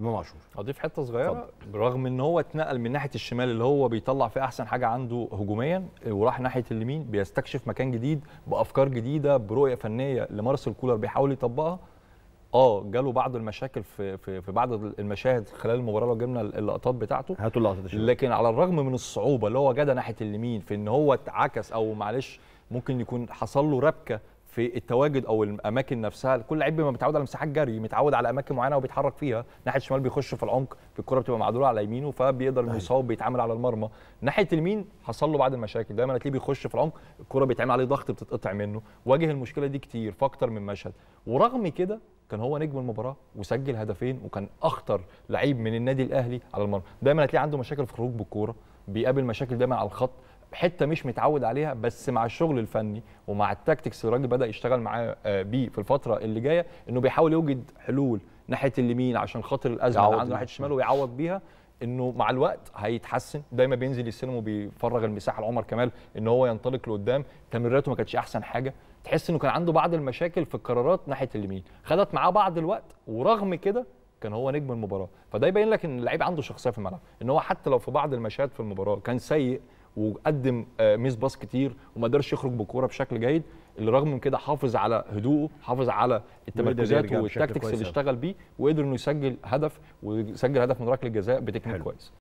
امام عاشور اضيف حته صغيره طب. برغم ان هو اتنقل من ناحيه الشمال اللي هو بيطلع فيه احسن حاجه عنده هجوميا وراح ناحيه اليمين بيستكشف مكان جديد بافكار جديده برؤيه فنيه لمارسيل كولر بيحاول يطبقها اه جاله بعض المشاكل في في, في بعض المشاهد خلال المباراه لو جبنا اللقطات بتاعته هاتوا اللقطات لكن على الرغم من الصعوبه اللي هو جدى ناحيه اليمين في ان هو اتعكس او معلش ممكن يكون حصل له ربكه في التواجد او الاماكن نفسها كل لعيب بيبقى متعود على مساحات جري متعود على اماكن معينه وبيتحرك فيها ناحيه الشمال بيخش في العمق الكره بتبقى معدوله على يمينه فبيقدر انه أيوة. يصاب بيتعامل على المرمى ناحيه اليمين حصل له بعض المشاكل دايما هتلاقيه بيخش في العمق الكره بيتعمل عليه ضغط بتتقطع منه واجه المشكله دي كتير في اكتر من مشهد ورغم كده كان هو نجم المباراه وسجل هدفين وكان اخطر لعيب من النادي الاهلي على المرمى دايما هتلاقيه عنده مشاكل في خروج بالكوره بيقابل مشاكل دايما على الخط حته مش متعود عليها بس مع الشغل الفني ومع التاكتكس اللي الراجل بدا يشتغل معاه آه، بيه في الفتره اللي جايه انه بيحاول يوجد حلول ناحيه اليمين عشان خاطر الازمه اللي عنده ناحيه الشمال ويعوض بيها انه مع الوقت هيتحسن دايما بينزل السينما وبيفرغ المساحه لعمر كمال ان هو ينطلق لقدام تمريراته ما كانتش احسن حاجه تحس انه كان عنده بعض المشاكل في القرارات ناحيه اليمين خدت معاه بعض الوقت ورغم كده كان هو نجم المباراه فده يبين لك ان اللعيب عنده شخصيه في الملعب ان هو حتى لو في بعض المشاهد في المباراه كان سيء وقدم آه، ميس باس كتير وما قدرش يخرج بالكوره بشكل جيد اللي رغم من كده حافظ على هدوءه حافظ على التمركزات والتكتكس اللي اشتغل بيه وقدر انه يسجل هدف ويسجل هدف من ركله جزاء بتكنيك كويس